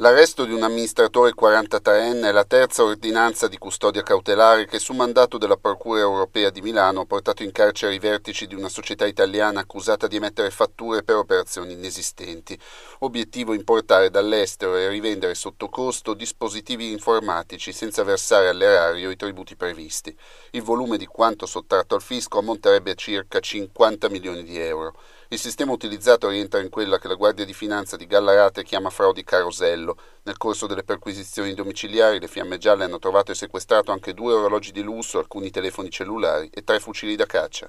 L'arresto di un amministratore 43enne è la terza ordinanza di custodia cautelare che su mandato della Procura europea di Milano ha portato in carcere i vertici di una società italiana accusata di emettere fatture per operazioni inesistenti. Obiettivo importare dall'estero e rivendere sotto costo dispositivi informatici senza versare all'erario i tributi previsti. Il volume di quanto sottratto al fisco ammonterebbe a circa 50 milioni di euro. Il sistema utilizzato rientra in quella che la Guardia di Finanza di Gallarate chiama frodi carosello. Nel corso delle perquisizioni domiciliari le fiamme gialle hanno trovato e sequestrato anche due orologi di lusso, alcuni telefoni cellulari e tre fucili da caccia.